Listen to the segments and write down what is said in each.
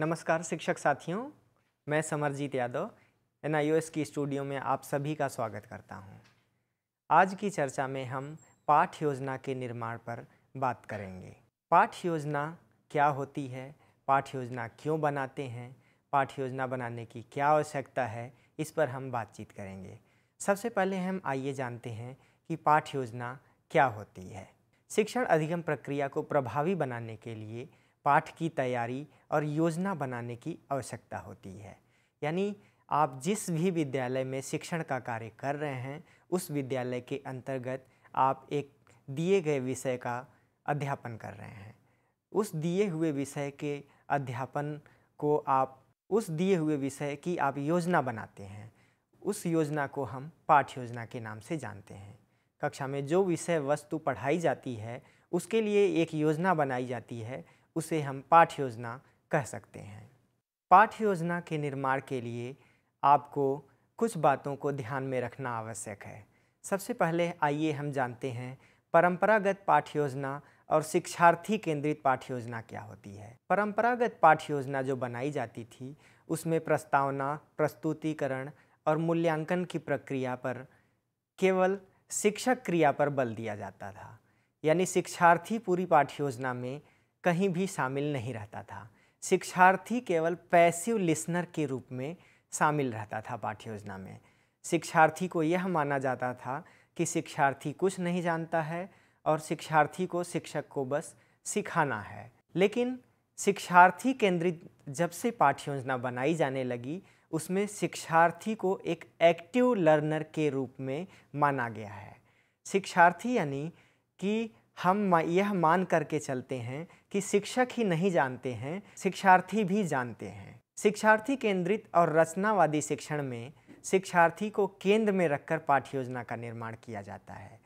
नमस्कार शिक्षक साथियों मैं Samarjeet Yadav N K studio में आप सभी का स्वागत करता हूं। आज की चर्चा में हम पाठ योजना के निर्माण पर बात करेंगे पाठ योजना क्या होती है पाठ योजना क्यों बनाते हैं पाठ योजना बनाने की क्या आवश्यकता है इस पर हम बातचीत करेंगे सबसे पहले हम आइए जानते हैं कि पाठ योजना क्या होती है शिक्षण अधिगम प्रक्रिया को प्रभावी बनाने के लिए पाठ की तैयारी और योजना बनाने की आवश्यकता होती है यानी आप जिस भी विद्यालय में शिक्षण का कार्य कर रहे हैं उस विद्यालय के अंतर्गत आप एक दिए गए विषय का अध्यापन कर रहे हैं उस दिए हुए विषय के अध्यापन को आप उस दिए हुए विषय की आप योजना बनाते हैं उस योजना को हम पाठ योजना के नाम से जानते हैं कक्षा में जो विषय वस्तु पढ़ाई जाती है उसके लिए एक योजना बनाई जाती है उसे हम पाठ योजना कह सकते हैं पाठ योजना के निर्माण के लिए आपको कुछ बातों को ध्यान में रखना आवश्यक है सबसे पहले आइए हम जानते हैं परंपरागत पाठ योजना और शिक्षार्थी केंद्रित पाठ योजना क्या होती है परंपरागत पाठ योजना जो बनाई जाती थी उसमें प्रस्तावना प्रस्तुतिकरण और मूल्यांकन की प्रक्रिया पर केवल शिक्षक क्रिया पर बल दिया जाता था यानी शिक्षार्थी पूरी पाठ्य योजना में कहीं भी शामिल नहीं रहता था शिक्षार्थी केवल पैसिव लिसनर के रूप में शामिल रहता था पाठ्य योजना में शिक्षार्थी को यह माना जाता था कि शिक्षार्थी कुछ नहीं जानता है और शिक्षार्थी को शिक्षक को बस सिखाना है लेकिन शिक्षार्थी केंद्रित जब से पाठ्य योजना बनाई जाने लगी उसमें शिक्षार्थी को एक एक्टिव लर्नर के रूप में माना गया है शिक्षार्थी यानी कि हम यह मान करके चलते हैं कि शिक्षक ही नहीं जानते हैं शिक्षार्थी भी जानते हैं शिक्षार्थी केंद्रित और रचनावादी शिक्षण में शिक्षार्थी को केंद्र में रखकर पाठ्य योजना का निर्माण किया जाता है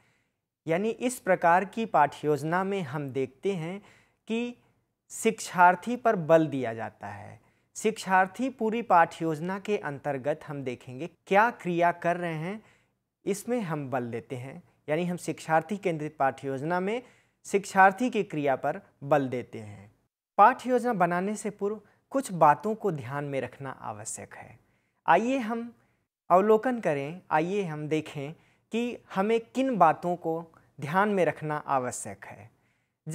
यानी इस प्रकार की पाठ्य योजना में हम देखते हैं कि शिक्षार्थी पर बल दिया जाता है शिक्षार्थी पूरी पाठ्य योजना के अंतर्गत हम देखेंगे क्या क्रिया कर रहे हैं इसमें हम बल देते हैं यानी हम शिक्षार्थी केंद्रित पाठ्य योजना में शिक्षार्थी की क्रिया पर बल देते हैं पाठ योजना बनाने से पूर्व कुछ बातों को ध्यान में रखना आवश्यक है आइए हम अवलोकन करें आइए हम देखें कि हमें किन बातों को ध्यान में रखना आवश्यक है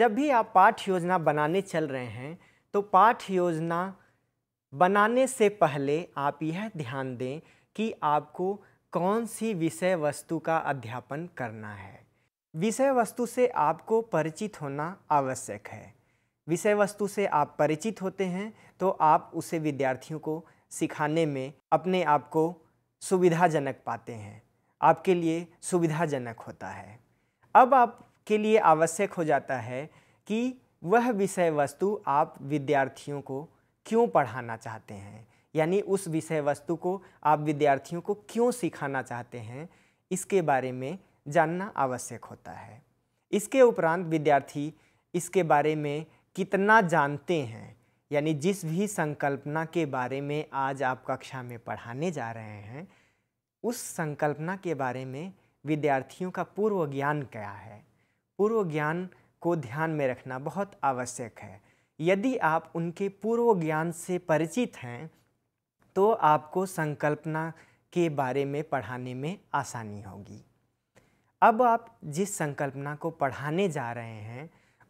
जब भी आप पाठ योजना बनाने चल रहे हैं तो पाठ योजना बनाने से पहले आप यह ध्यान दें कि आपको कौन सी विषय वस्तु का अध्यापन करना है विषय वस्तु से आपको परिचित होना आवश्यक है विषय वस्तु से आप परिचित होते हैं तो आप उसे विद्यार्थियों को सिखाने में अपने आप को सुविधाजनक पाते हैं आपके लिए सुविधाजनक होता है अब आपके लिए आवश्यक हो जाता है कि वह विषय वस्तु आप विद्यार्थियों को क्यों पढ़ाना चाहते हैं यानी उस विषय वस्तु को आप विद्यार्थियों को क्यों सिखाना चाहते हैं इसके बारे में जानना आवश्यक होता है इसके उपरांत विद्यार्थी इसके बारे में कितना जानते हैं यानी जिस भी संकल्पना के बारे में आज आप कक्षा में पढ़ाने जा रहे हैं उस संकल्पना के बारे में विद्यार्थियों का पूर्व ज्ञान क्या है पूर्व ज्ञान को ध्यान में रखना बहुत आवश्यक है यदि आप उनके पूर्व ज्ञान से परिचित हैं तो आपको संकल्पना के बारे में पढ़ाने में आसानी होगी अब आप जिस संकल्पना को पढ़ाने जा रहे हैं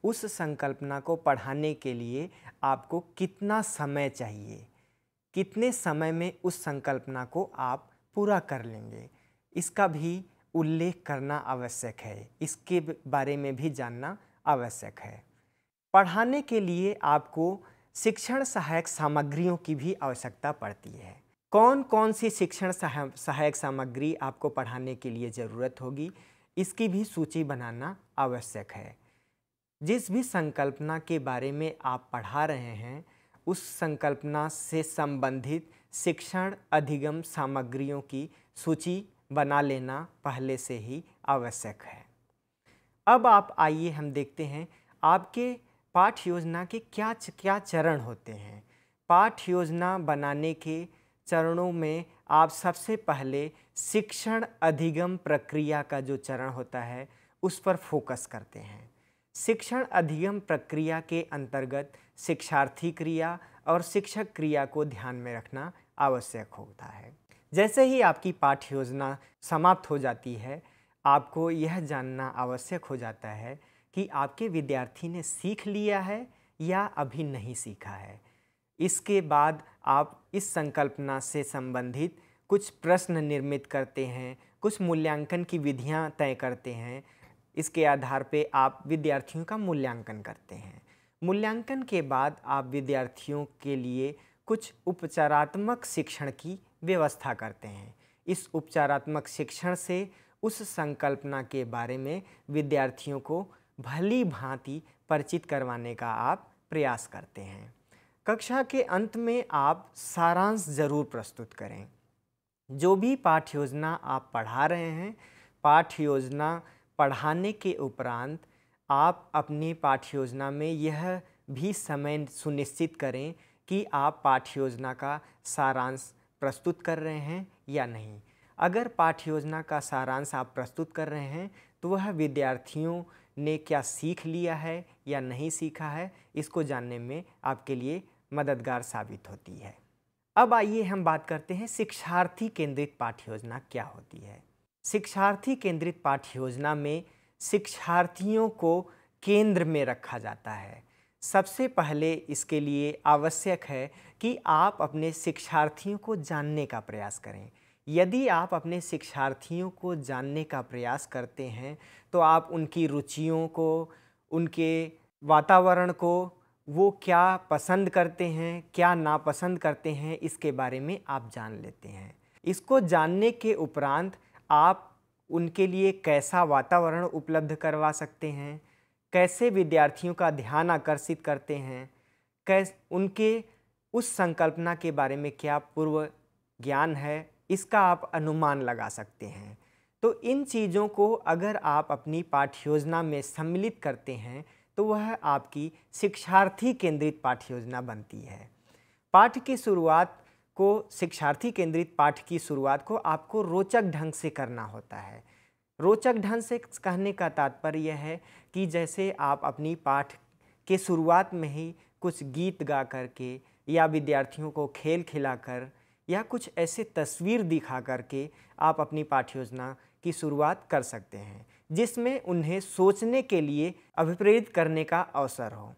उस संकल्पना को पढ़ाने के लिए आपको कितना समय चाहिए कितने समय में उस संकल्पना को आप पूरा कर लेंगे इसका भी उल्लेख करना आवश्यक है इसके बारे में भी जानना आवश्यक है पढ़ाने के लिए आपको शिक्षण सहायक सामग्रियों की भी आवश्यकता पड़ती है कौन कौन सी शिक्षण सहायक सामग्री आपको पढ़ाने के लिए ज़रूरत होगी इसकी भी सूची बनाना आवश्यक है जिस भी संकल्पना के बारे में आप पढ़ा रहे हैं उस संकल्पना से संबंधित शिक्षण अधिगम सामग्रियों की सूची बना लेना पहले से ही आवश्यक है अब आप आइए हम देखते हैं आपके पाठ योजना के क्या क्या चरण होते हैं पाठ योजना बनाने के चरणों में आप सबसे पहले शिक्षण अधिगम प्रक्रिया का जो चरण होता है उस पर फोकस करते हैं शिक्षण अधिगम प्रक्रिया के अंतर्गत शिक्षार्थी क्रिया और शिक्षक क्रिया को ध्यान में रखना आवश्यक होता है जैसे ही आपकी पाठ्य योजना समाप्त हो जाती है आपको यह जानना आवश्यक हो जाता है कि आपके विद्यार्थी ने सीख लिया है या अभी नहीं सीखा है इसके बाद आप इस संकल्पना से संबंधित कुछ प्रश्न निर्मित करते हैं कुछ मूल्यांकन की विधियां तय करते हैं इसके आधार पे आप विद्यार्थियों का मूल्यांकन करते हैं मूल्यांकन के बाद आप विद्यार्थियों के लिए कुछ उपचारात्मक शिक्षण की व्यवस्था करते हैं इस उपचारात्मक शिक्षण से उस संकल्पना के बारे में विद्यार्थियों को भली भांति परिचित करवाने का आप प्रयास करते हैं कक्षा के अंत में आप सारांश ज़रूर प्रस्तुत करें जो भी पाठ्य योजना आप पढ़ा रहे हैं पाठ्य योजना पढ़ाने के उपरांत आप अपनी पाठ्य योजना में यह भी समय सुनिश्चित करें कि आप पाठ्य योजना का सारांश प्रस्तुत कर रहे हैं या नहीं अगर पाठ्य योजना का सारांश आप प्रस्तुत कर रहे हैं तो वह विद्यार्थियों ने क्या सीख लिया है या नहीं सीखा है इसको जानने में आपके लिए मददगार साबित होती है अब आइए हम बात करते हैं शिक्षार्थी केंद्रित पाठ्य योजना क्या होती है शिक्षार्थी केंद्रित पाठ्य योजना में शिक्षार्थियों को केंद्र में रखा जाता है सबसे पहले इसके लिए आवश्यक है कि आप अपने शिक्षार्थियों को जानने का प्रयास करें यदि आप अपने शिक्षार्थियों को जानने का प्रयास करते हैं तो आप उनकी रुचियों को उनके वातावरण को वो क्या पसंद करते हैं क्या नापसंद करते हैं इसके बारे में आप जान लेते हैं इसको जानने के उपरांत आप उनके लिए कैसा वातावरण उपलब्ध करवा सकते हैं कैसे विद्यार्थियों का ध्यान आकर्षित करते हैं कैस उनके उस संकल्पना के बारे में क्या पूर्व ज्ञान है इसका आप अनुमान लगा सकते हैं तो इन चीज़ों को अगर आप अपनी पाठ्य योजना में सम्मिलित करते हैं तो वह आपकी शिक्षार्थी केंद्रित पाठ्य योजना बनती है पाठ की शुरुआत को शिक्षार्थी केंद्रित पाठ की शुरुआत को आपको रोचक ढंग से करना होता है रोचक ढंग से कहने का तात्पर्य यह है कि जैसे आप अपनी पाठ के शुरुआत में ही कुछ गीत गा करके या विद्यार्थियों को खेल खिलाकर या कुछ ऐसे तस्वीर दिखा करके आप अपनी पाठ योजना की शुरुआत कर सकते हैं जिसमें उन्हें सोचने के लिए अभिप्रेरित करने का अवसर हो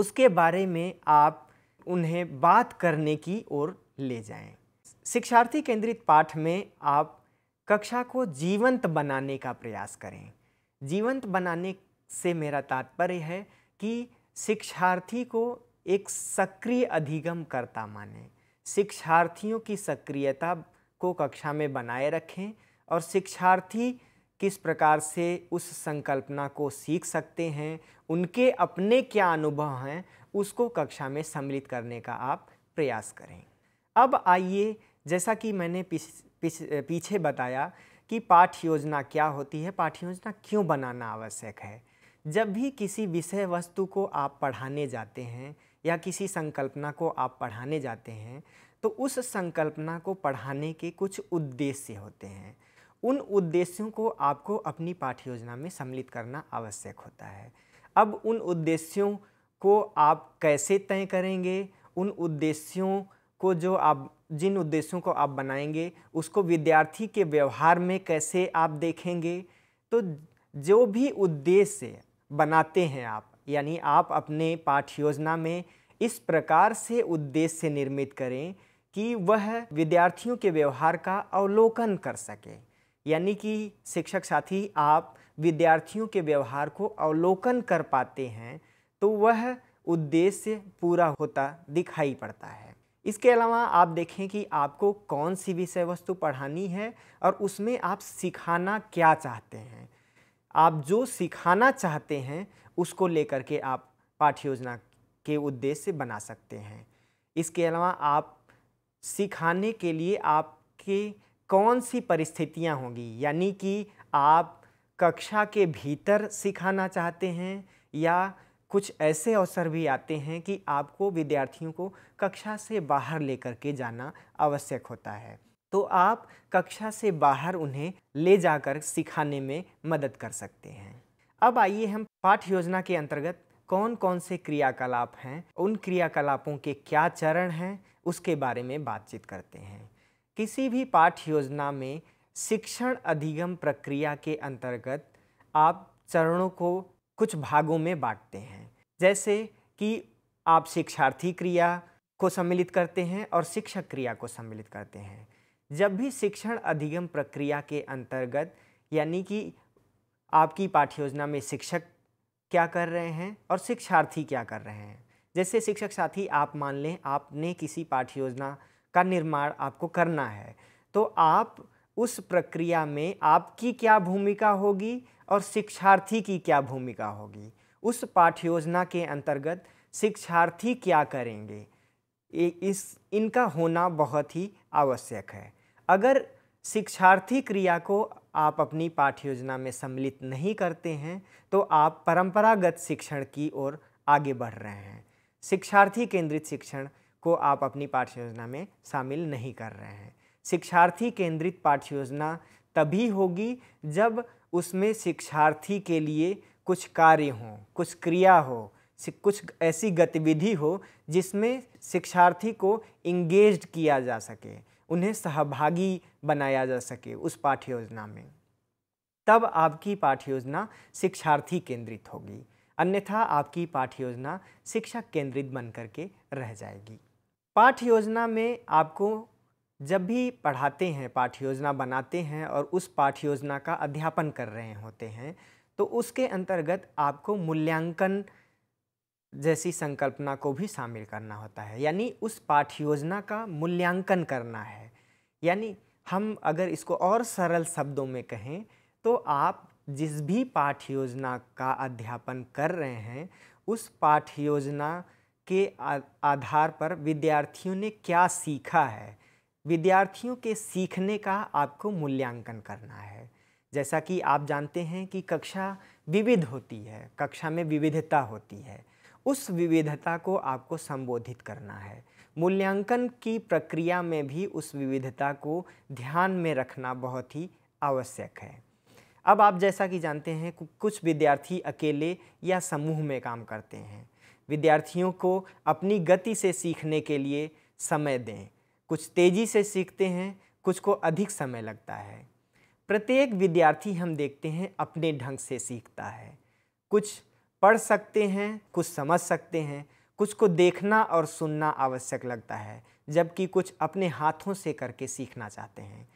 उसके बारे में आप उन्हें बात करने की ओर ले जाएं। शिक्षार्थी केंद्रित पाठ में आप कक्षा को जीवंत बनाने का प्रयास करें जीवंत बनाने से मेरा तात्पर्य है कि शिक्षार्थी को एक सक्रिय अधिगम करता माने शिक्षार्थियों की सक्रियता को कक्षा में बनाए रखें और शिक्षार्थी किस प्रकार से उस संकल्पना को सीख सकते हैं उनके अपने क्या अनुभव हैं उसको कक्षा में सम्मिलित करने का आप प्रयास करें अब आइए जैसा कि मैंने पिछ, पिछ, पीछे बताया कि पाठ्य योजना क्या होती है पाठ योजना क्यों बनाना आवश्यक है जब भी किसी विषय वस्तु को आप पढ़ाने जाते हैं या किसी संकल्पना को आप पढ़ाने जाते हैं तो उस संकल्पना को पढ़ाने के कुछ उद्देश्य होते हैं उन उद्देश्यों को आपको अपनी पाठ्य योजना में सम्मिलित करना आवश्यक होता है अब उन उद्देश्यों को आप कैसे तय करेंगे उन उद्देश्यों को जो आप जिन उद्देश्यों को आप बनाएंगे उसको विद्यार्थी के व्यवहार में कैसे आप देखेंगे तो जो भी उद्देश्य बनाते हैं आप यानी आप अपने पाठ्य योजना में इस प्रकार से उद्देश्य निर्मित करें कि वह विद्यार्थियों के व्यवहार का अवलोकन कर सकें यानी कि शिक्षक साथी आप विद्यार्थियों के व्यवहार को अवलोकन कर पाते हैं तो वह उद्देश्य पूरा होता दिखाई पड़ता है इसके अलावा आप देखें कि आपको कौन सी विषय वस्तु पढ़ानी है और उसमें आप सिखाना क्या चाहते हैं आप जो सिखाना चाहते हैं उसको लेकर के आप पाठ्य योजना के उद्देश्य बना सकते हैं इसके अलावा आप सिखाने के लिए आपके कौन सी परिस्थितियाँ होंगी यानी कि आप कक्षा के भीतर सिखाना चाहते हैं या कुछ ऐसे अवसर भी आते हैं कि आपको विद्यार्थियों को कक्षा से बाहर लेकर के जाना आवश्यक होता है तो आप कक्षा से बाहर उन्हें ले जाकर सिखाने में मदद कर सकते हैं अब आइए हम पाठ योजना के अंतर्गत कौन कौन से क्रियाकलाप हैं उन क्रियाकलापों के क्या चरण हैं उसके बारे में बातचीत करते हैं किसी भी पाठ योजना में शिक्षण अधिगम प्रक्रिया के अंतर्गत आप चरणों को कुछ भागों में बांटते हैं जैसे कि आप शिक्षार्थी क्रिया को सम्मिलित करते हैं और शिक्षक क्रिया को सम्मिलित करते हैं जब भी शिक्षण अधिगम प्रक्रिया के अंतर्गत यानी कि आपकी पाठ्य योजना में शिक्षक क्या कर रहे हैं और शिक्षार्थी क्या कर रहे हैं जैसे शिक्षक साथी आप मान लें आपने किसी पाठ्य योजना का निर्माण आपको करना है तो आप उस प्रक्रिया में आपकी क्या भूमिका होगी और शिक्षार्थी की क्या भूमिका होगी उस पाठ्य योजना के अंतर्गत शिक्षार्थी क्या करेंगे इस इनका होना बहुत ही आवश्यक है अगर शिक्षार्थी क्रिया को आप अपनी पाठ्य योजना में सम्मिलित नहीं करते हैं तो आप परंपरागत शिक्षण की ओर आगे बढ़ रहे हैं शिक्षार्थी केंद्रित शिक्षण को आप अपनी पाठ्य योजना में शामिल नहीं कर रहे हैं शिक्षार्थी केंद्रित पाठ्य योजना तभी होगी जब उसमें शिक्षार्थी के लिए कुछ कार्य हो कुछ क्रिया हो कुछ ऐसी गतिविधि हो जिसमें शिक्षार्थी को इंगेज किया जा सके उन्हें सहभागी बनाया जा सके उस पाठ्य योजना में तब आपकी पाठ्य योजना शिक्षार्थी केंद्रित होगी अन्यथा आपकी पाठ्य योजना शिक्षक केंद्रित बन करके रह जाएगी पाठ योजना में आपको जब भी पढ़ाते हैं पाठ्य योजना बनाते हैं और उस पाठ योजना का अध्यापन कर रहे होते हैं तो उसके अंतर्गत आपको मूल्यांकन जैसी संकल्पना को भी शामिल करना होता है यानी उस पाठ योजना का मूल्यांकन करना है यानी हम अगर इसको और सरल शब्दों में कहें तो आप जिस भी पाठ्य योजना का अध्यापन कर रहे हैं उस पाठ योजना के आधार पर विद्यार्थियों ने क्या सीखा है विद्यार्थियों के सीखने का आपको मूल्यांकन करना है जैसा कि आप जानते हैं कि कक्षा विविध होती है कक्षा में विविधता होती है उस विविधता को आपको संबोधित करना है मूल्यांकन की प्रक्रिया में भी उस विविधता को ध्यान में रखना बहुत ही आवश्यक है अब आप जैसा कि जानते हैं कुछ विद्यार्थी अकेले या समूह में काम करते हैं विद्यार्थियों को अपनी गति से सीखने के लिए समय दें कुछ तेज़ी से सीखते हैं कुछ को अधिक समय लगता है प्रत्येक विद्यार्थी हम देखते हैं अपने ढंग से सीखता है कुछ पढ़ सकते हैं कुछ समझ सकते हैं कुछ को देखना और सुनना आवश्यक लगता है जबकि कुछ अपने हाथों से करके सीखना चाहते हैं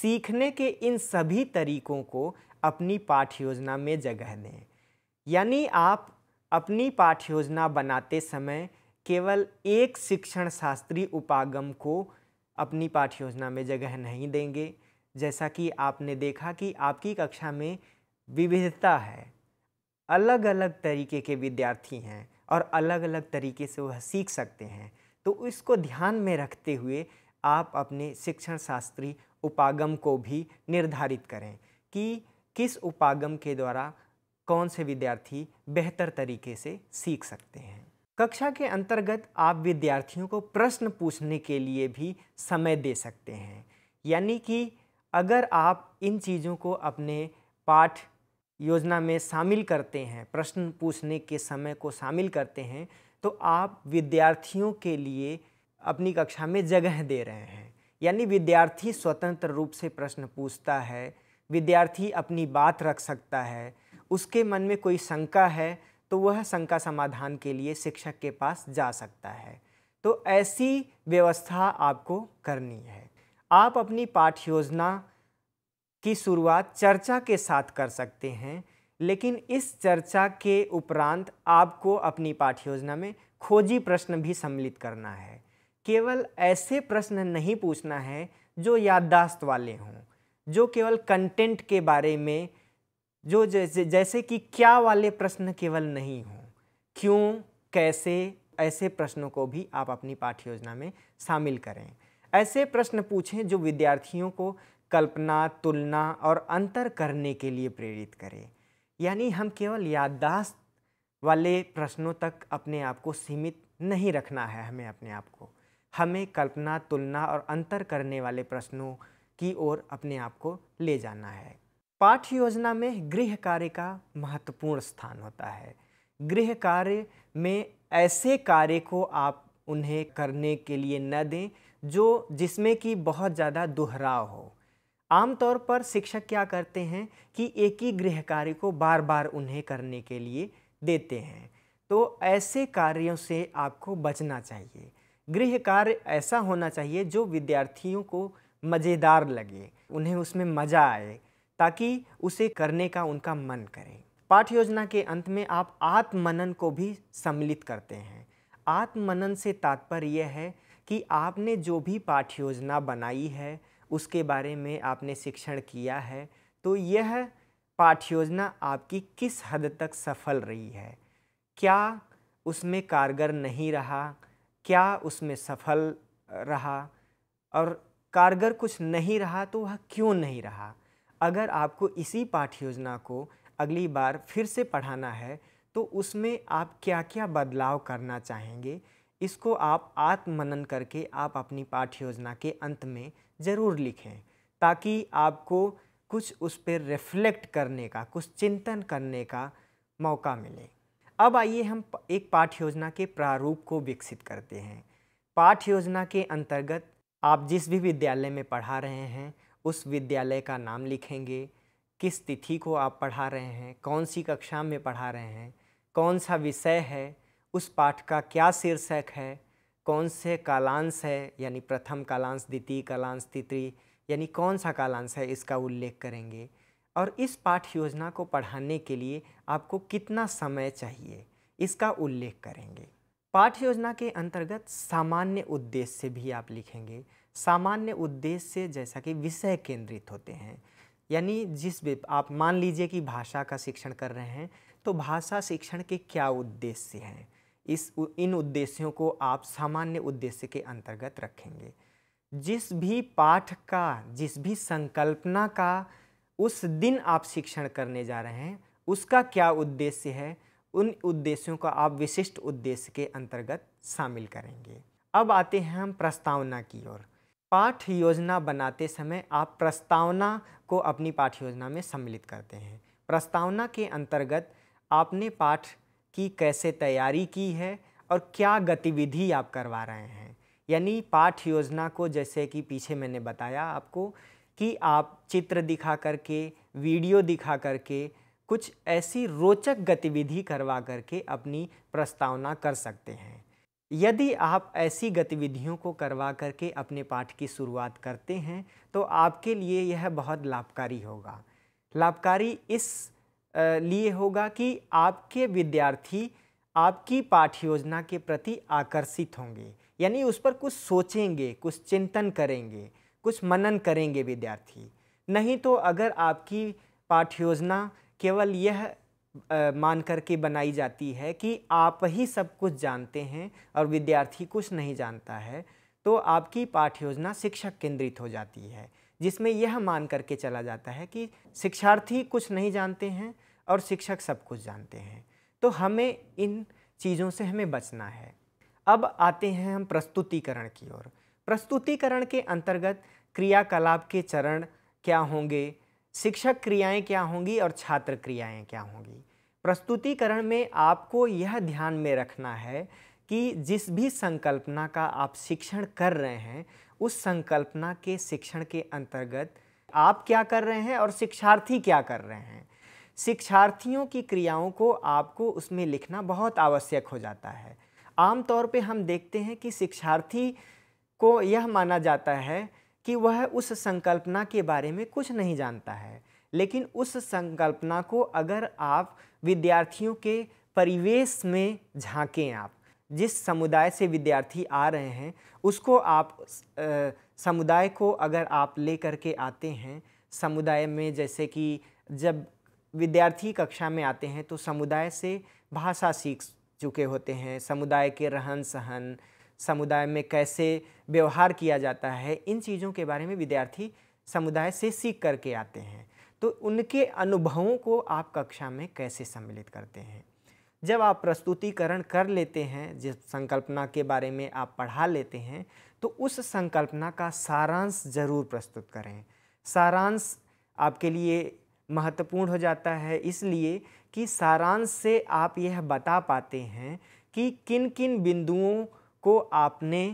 सीखने के इन सभी तरीकों को अपनी पाठ योजना में जगह दें यानी आप अपनी पाठ्य योजना बनाते समय केवल एक शिक्षण शास्त्री उपागम को अपनी पाठ्य योजना में जगह नहीं देंगे जैसा कि आपने देखा कि आपकी कक्षा में विविधता है अलग अलग तरीके के विद्यार्थी हैं और अलग अलग तरीके से वह सीख सकते हैं तो इसको ध्यान में रखते हुए आप अपने शिक्षण शास्त्री उपागम को भी निर्धारित करें कि किस उपागम के द्वारा कौन से विद्यार्थी बेहतर तरीके से सीख सकते हैं कक्षा के अंतर्गत आप विद्यार्थियों को प्रश्न पूछने के लिए भी समय दे सकते हैं यानी कि अगर आप इन चीज़ों को अपने पाठ योजना में शामिल करते हैं प्रश्न पूछने के समय को शामिल करते हैं तो आप विद्यार्थियों के लिए अपनी कक्षा में जगह दे रहे हैं यानी विद्यार्थी स्वतंत्र रूप से प्रश्न पूछता है विद्यार्थी अपनी बात रख सकता है उसके मन में कोई शंका है तो वह शंका समाधान के लिए शिक्षक के पास जा सकता है तो ऐसी व्यवस्था आपको करनी है आप अपनी पाठ्य योजना की शुरुआत चर्चा के साथ कर सकते हैं लेकिन इस चर्चा के उपरांत आपको अपनी पाठ योजना में खोजी प्रश्न भी सम्मिलित करना है केवल ऐसे प्रश्न नहीं पूछना है जो याददाश्त वाले हों जो केवल कंटेंट के बारे में जो जैसे जैसे कि क्या वाले प्रश्न केवल नहीं हों क्यों कैसे ऐसे प्रश्नों को भी आप अपनी पाठ्य योजना में शामिल करें ऐसे प्रश्न पूछें जो विद्यार्थियों को कल्पना तुलना और अंतर करने के लिए प्रेरित करें यानी हम केवल याददाश्त वाले प्रश्नों तक अपने आप को सीमित नहीं रखना है हमें अपने आप को हमें कल्पना तुलना और अंतर करने वाले प्रश्नों की ओर अपने आप को ले जाना है पाठ योजना में गृह कार्य का महत्वपूर्ण स्थान होता है गृह कार्य में ऐसे कार्य को आप उन्हें करने के लिए न दें जो जिसमें कि बहुत ज़्यादा दोहराव हो आमतौर पर शिक्षक क्या करते हैं कि एक ही गृह कार्य को बार बार उन्हें करने के लिए देते हैं तो ऐसे कार्यों से आपको बचना चाहिए गृह कार्य ऐसा होना चाहिए जो विद्यार्थियों को मज़ेदार लगे उन्हें उसमें मज़ा आए ताकि उसे करने का उनका मन करे पाठ योजना के अंत में आप आत्मनन को भी सम्मिलित करते हैं आत्मनन से तात्पर्य यह है कि आपने जो भी पाठ योजना बनाई है उसके बारे में आपने शिक्षण किया है तो यह पाठ योजना आपकी किस हद तक सफल रही है क्या उसमें कारगर नहीं रहा क्या उसमें सफल रहा और कारगर कुछ नहीं रहा तो वह क्यों नहीं रहा अगर आपको इसी पाठ योजना को अगली बार फिर से पढ़ाना है तो उसमें आप क्या क्या बदलाव करना चाहेंगे इसको आप आत्मनन करके आप अपनी पाठ योजना के अंत में ज़रूर लिखें ताकि आपको कुछ उस पर रिफ्लेक्ट करने का कुछ चिंतन करने का मौका मिले अब आइए हम एक पाठ योजना के प्रारूप को विकसित करते हैं पाठ योजना के अंतर्गत आप जिस भी विद्यालय में पढ़ा रहे हैं उस विद्यालय का नाम लिखेंगे किस तिथि को आप पढ़ा रहे हैं कौन सी कक्षा में पढ़ा रहे हैं कौन सा विषय है उस पाठ का क्या शीर्षक है कौन से कालांश है यानी प्रथम कालांश द्वितीय कालांश तृतीय यानी कौन सा कालांश है इसका उल्लेख करेंगे और इस पाठ योजना को पढ़ाने के लिए आपको कितना समय चाहिए इसका उल्लेख करेंगे पाठ योजना के अंतर्गत सामान्य उद्देश्य भी आप लिखेंगे सामान्य उद्देश्य से जैसा कि विषय केंद्रित होते हैं यानी जिस आप मान लीजिए कि भाषा का शिक्षण कर रहे हैं तो भाषा शिक्षण के क्या उद्देश्य हैं इस इन उद्देश्यों को आप सामान्य उद्देश्य के अंतर्गत रखेंगे जिस भी पाठ का जिस भी संकल्पना का उस दिन आप शिक्षण करने जा रहे हैं उसका क्या उद्देश्य है उन उद्देश्यों का आप विशिष्ट उद्देश्य के अंतर्गत शामिल करेंगे अब आते हैं हम प्रस्तावना की ओर पाठ योजना बनाते समय आप प्रस्तावना को अपनी पाठ योजना में सम्मिलित करते हैं प्रस्तावना के अंतर्गत आपने पाठ की कैसे तैयारी की है और क्या गतिविधि आप करवा रहे हैं यानी पाठ योजना को जैसे कि पीछे मैंने बताया आपको कि आप चित्र दिखा करके वीडियो दिखा करके कुछ ऐसी रोचक गतिविधि करवा करके अपनी प्रस्तावना कर सकते हैं यदि आप ऐसी गतिविधियों को करवा करके अपने पाठ की शुरुआत करते हैं तो आपके लिए यह बहुत लाभकारी होगा लाभकारी इस लिए होगा कि आपके विद्यार्थी आपकी पाठ योजना के प्रति आकर्षित होंगे यानी उस पर कुछ सोचेंगे कुछ चिंतन करेंगे कुछ मनन करेंगे विद्यार्थी नहीं तो अगर आपकी पाठ्य योजना केवल यह मान करके बनाई जाती है कि आप ही सब कुछ जानते हैं और विद्यार्थी कुछ नहीं जानता है तो आपकी पाठ्य योजना शिक्षक केंद्रित हो जाती है जिसमें यह मान करके चला जाता है कि शिक्षार्थी कुछ नहीं जानते हैं और शिक्षक सब कुछ जानते हैं तो हमें इन चीज़ों से हमें बचना है अब आते हैं हम प्रस्तुतिकरण की ओर प्रस्तुतिकरण के अंतर्गत क्रियाकलाप के चरण क्या होंगे शिक्षक क्रियाएं क्या होंगी और छात्र क्रियाएं क्या होंगी प्रस्तुतिकरण में आपको यह ध्यान में रखना है कि जिस भी संकल्पना का आप शिक्षण कर रहे हैं उस संकल्पना के शिक्षण के अंतर्गत आप क्या कर रहे हैं और शिक्षार्थी क्या कर रहे हैं शिक्षार्थियों की क्रियाओं को आपको उसमें लिखना बहुत आवश्यक हो जाता है आमतौर पे हम देखते हैं कि शिक्षार्थी को यह माना जाता है कि वह उस संकल्पना के बारे में कुछ नहीं जानता है लेकिन उस संकल्पना को अगर आप विद्यार्थियों के परिवेश में झांकें आप जिस समुदाय से विद्यार्थी आ रहे हैं उसको आप समुदाय को अगर आप ले करके आते हैं समुदाय में जैसे कि जब विद्यार्थी कक्षा में आते हैं तो समुदाय से भाषा सीख चुके होते हैं समुदाय के रहन सहन समुदाय में कैसे व्यवहार किया जाता है इन चीज़ों के बारे में विद्यार्थी समुदाय से सीख करके आते हैं तो उनके अनुभवों को आप कक्षा में कैसे सम्मिलित करते हैं जब आप प्रस्तुतिकरण कर लेते हैं जिस संकल्पना के बारे में आप पढ़ा लेते हैं तो उस संकल्पना का सारांश ज़रूर प्रस्तुत करें सारांश आपके लिए महत्वपूर्ण हो जाता है इसलिए कि सारांश से आप यह बता पाते हैं कि किन किन बिंदुओं को आपने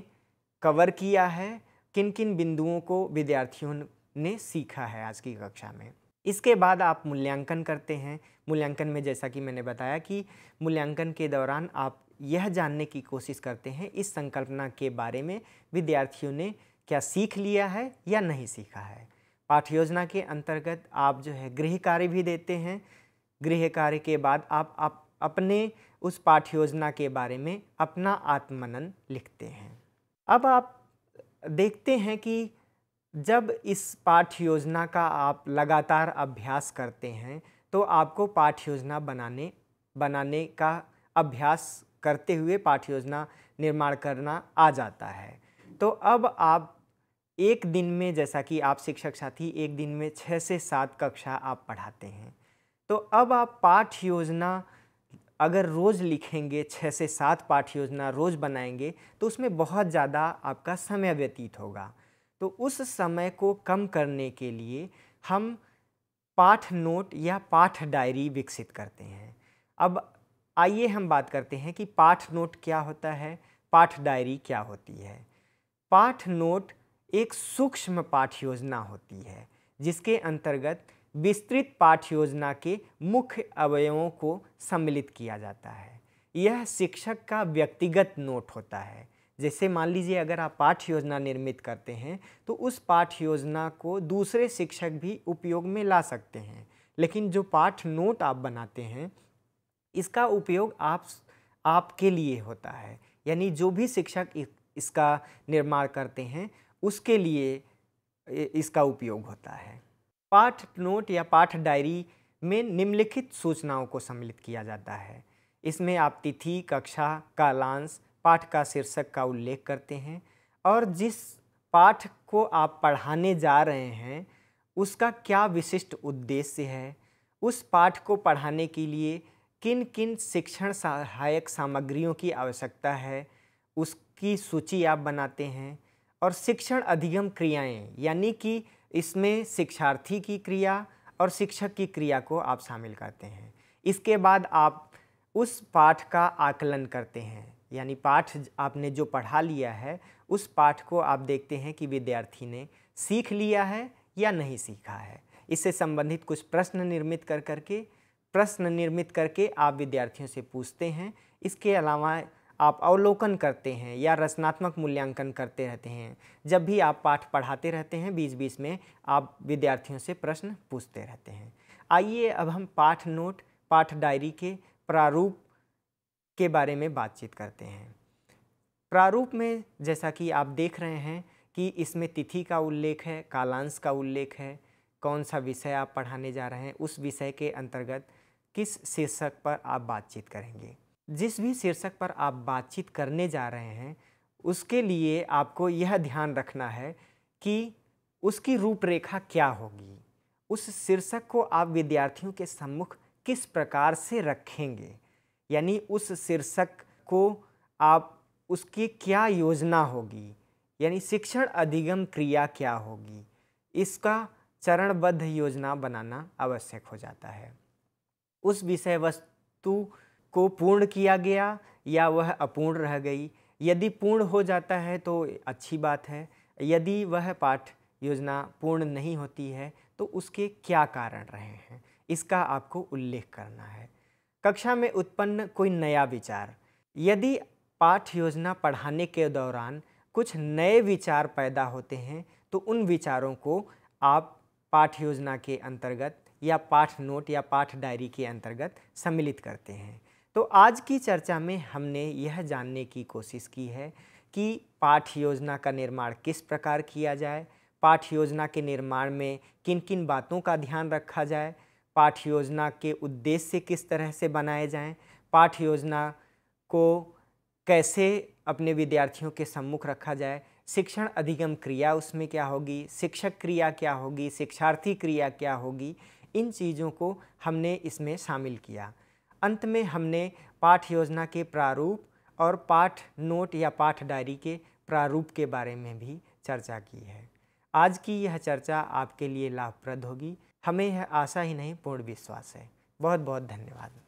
कवर किया है किन किन बिंदुओं को विद्यार्थियों ने सीखा है आज की कक्षा में इसके बाद आप मूल्यांकन करते हैं मूल्यांकन में जैसा कि मैंने बताया कि मूल्यांकन के दौरान आप यह जानने की कोशिश करते हैं इस संकल्पना के बारे में विद्यार्थियों ने क्या सीख लिया है या नहीं सीखा है पाठ योजना के अंतर्गत आप जो है गृह कार्य भी देते हैं गृह कार्य के बाद आप, आप अपने उस पाठ्य योजना के बारे में अपना आत्मनन लिखते हैं अब आप देखते हैं कि जब इस पाठ्य योजना का आप लगातार अभ्यास करते हैं तो आपको पाठ्य योजना बनाने बनाने का अभ्यास करते हुए पाठ योजना निर्माण करना आ जाता है तो अब आप एक दिन में जैसा कि आप शिक्षक साथी एक दिन में छः से सात कक्षा आप पढ़ाते हैं तो अब आप पाठ्य योजना अगर रोज़ लिखेंगे छः से सात पाठ्य योजना रोज़ बनाएंगे तो उसमें बहुत ज़्यादा आपका समय व्यतीत होगा तो उस समय को कम करने के लिए हम पाठ नोट या पाठ डायरी विकसित करते हैं अब आइए हम बात करते हैं कि पाठ नोट क्या होता है पाठ डायरी क्या होती है पाठ नोट एक सूक्ष्म पाठ योजना होती है जिसके अंतर्गत विस्तृत पाठ योजना के मुख्य अवयवों को सम्मिलित किया जाता है यह शिक्षक का व्यक्तिगत नोट होता है जैसे मान लीजिए अगर आप पाठ योजना निर्मित करते हैं तो उस पाठ योजना को दूसरे शिक्षक भी उपयोग में ला सकते हैं लेकिन जो पाठ नोट आप बनाते हैं इसका उपयोग आप आपके लिए होता है यानी जो भी शिक्षक इसका निर्माण करते हैं उसके लिए इसका उपयोग होता है पाठ नोट या पाठ डायरी में निम्नलिखित सूचनाओं को सम्मिलित किया जाता है इसमें आप तिथि कक्षा कालांश पाठ का शीर्षक का उल्लेख करते हैं और जिस पाठ को आप पढ़ाने जा रहे हैं उसका क्या विशिष्ट उद्देश्य है उस पाठ को पढ़ाने के लिए किन किन शिक्षण सहायक सामग्रियों की आवश्यकता है उसकी सूची आप बनाते हैं और शिक्षण अधिगम क्रियाएं यानी कि इसमें शिक्षार्थी की क्रिया और शिक्षक की क्रिया को आप शामिल करते हैं इसके बाद आप उस पाठ का आकलन करते हैं यानी पाठ आपने जो पढ़ा लिया है उस पाठ को आप देखते हैं कि विद्यार्थी ने सीख लिया है या नहीं सीखा है इससे संबंधित कुछ प्रश्न निर्मित कर करके प्रश्न निर्मित करके आप विद्यार्थियों से पूछते हैं इसके अलावा आप अवलोकन करते हैं या रचनात्मक मूल्यांकन करते रहते हैं जब भी आप पाठ पढ़ाते रहते हैं बीच बीच में आप विद्यार्थियों से प्रश्न पूछते रहते हैं आइए अब हम पाठ नोट पाठ डायरी के प्रारूप के बारे में बातचीत करते हैं प्रारूप में जैसा कि आप देख रहे हैं कि इसमें तिथि का उल्लेख है कालांश का उल्लेख है कौन सा विषय आप पढ़ाने जा रहे हैं उस विषय के अंतर्गत किस शीर्षक पर आप बातचीत करेंगे जिस भी शीर्षक पर आप बातचीत करने जा रहे हैं उसके लिए आपको यह ध्यान रखना है कि उसकी रूपरेखा क्या होगी उस शीर्षक को आप विद्यार्थियों के सम्मुख किस प्रकार से रखेंगे यानी उस शीर्षक को आप उसकी क्या योजना होगी यानी शिक्षण अधिगम क्रिया क्या होगी इसका चरणबद्ध योजना बनाना आवश्यक हो जाता है उस विषय वस्तु को पूर्ण किया गया या वह अपूर्ण रह गई यदि पूर्ण हो जाता है तो अच्छी बात है यदि वह पाठ योजना पूर्ण नहीं होती है तो उसके क्या कारण रहे हैं इसका आपको उल्लेख करना है कक्षा में उत्पन्न कोई नया विचार यदि पाठ योजना पढ़ाने के दौरान कुछ नए विचार पैदा होते हैं तो उन विचारों को आप पाठ योजना के अंतर्गत या पाठ नोट या पाठ डायरी के अंतर्गत सम्मिलित करते हैं तो आज की चर्चा में हमने यह जानने की कोशिश की है कि पाठ योजना का निर्माण किस प्रकार किया जाए पाठ योजना के निर्माण में किन किन बातों का ध्यान रखा जाए पाठ योजना के उद्देश्य किस तरह से बनाए जाएं, पाठ योजना को कैसे अपने विद्यार्थियों के सम्मुख रखा जाए शिक्षण अधिगम क्रिया उसमें क्या होगी शिक्षक क्रिया क्या होगी शिक्षार्थी क्रिया क्या होगी इन चीज़ों को हमने इसमें शामिल किया अंत में हमने पाठ योजना के प्रारूप और पाठ नोट या पाठ डायरी के प्रारूप के बारे में भी चर्चा की है आज की यह चर्चा आपके लिए लाभप्रद होगी हमें यह आशा ही नहीं पूर्ण विश्वास है बहुत बहुत धन्यवाद